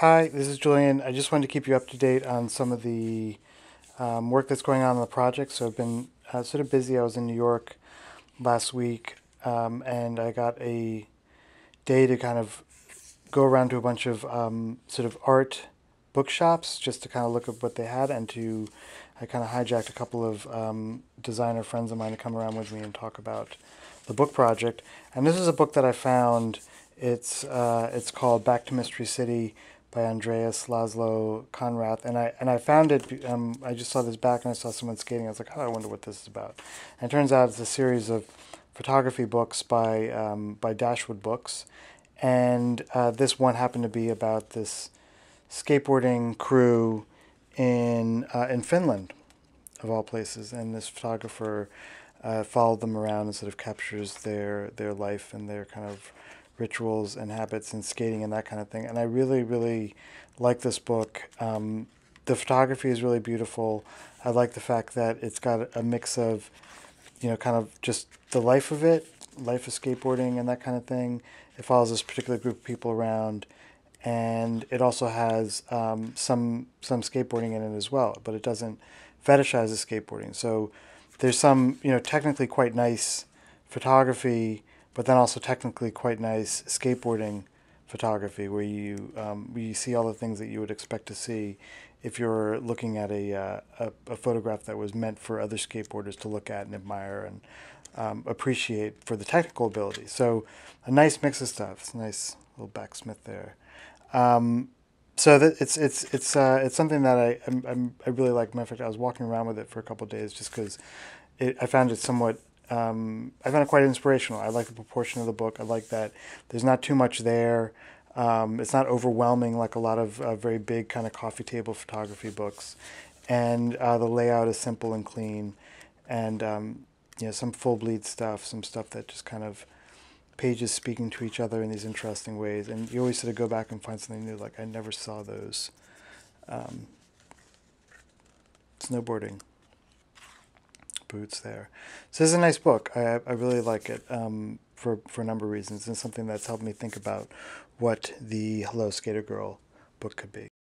Hi, this is Julian. I just wanted to keep you up to date on some of the um, work that's going on in the project. So I've been uh, sort of busy. I was in New York last week, um, and I got a day to kind of go around to a bunch of um, sort of art bookshops just to kind of look at what they had, and to I kind of hijacked a couple of um, designer friends of mine to come around with me and talk about the book project. And this is a book that I found. It's uh, it's called Back to Mystery City by Andreas Laszlo Conrath, and I and I found it. Um, I just saw this back, and I saw someone skating. I was like, "Oh, I wonder what this is about." And it turns out it's a series of photography books by um, by Dashwood Books, and uh, this one happened to be about this skateboarding crew in uh, in Finland, of all places, and this photographer uh, followed them around and sort of captures their their life and their kind of rituals and habits and skating and that kind of thing. And I really, really like this book. Um, the photography is really beautiful. I like the fact that it's got a mix of, you know, kind of just the life of it, life of skateboarding and that kind of thing. It follows this particular group of people around, and it also has um, some some skateboarding in it as well. But it doesn't fetishize the skateboarding. So there's some, you know, technically quite nice photography but then also technically quite nice skateboarding photography where you um, where you see all the things that you would expect to see if you're looking at a, uh, a, a photograph that was meant for other skateboarders to look at and admire and um, appreciate for the technical ability. So a nice mix of stuff. It's a nice little backsmith there. Um, so that it's it's it's uh, it's something that I I'm, I'm, i really like. In fact, I was walking around with it for a couple days just because I found it somewhat um, I found it quite inspirational. I like the proportion of the book. I like that there's not too much there. Um, it's not overwhelming like a lot of uh, very big kind of coffee table photography books, and uh, the layout is simple and clean, and um, you know some full bleed stuff, some stuff that just kind of pages speaking to each other in these interesting ways, and you always sort of go back and find something new. Like I never saw those. Um, snowboarding boots there. So this is a nice book. I, I really like it um, for, for a number of reasons and something that's helped me think about what the Hello Skater Girl book could be.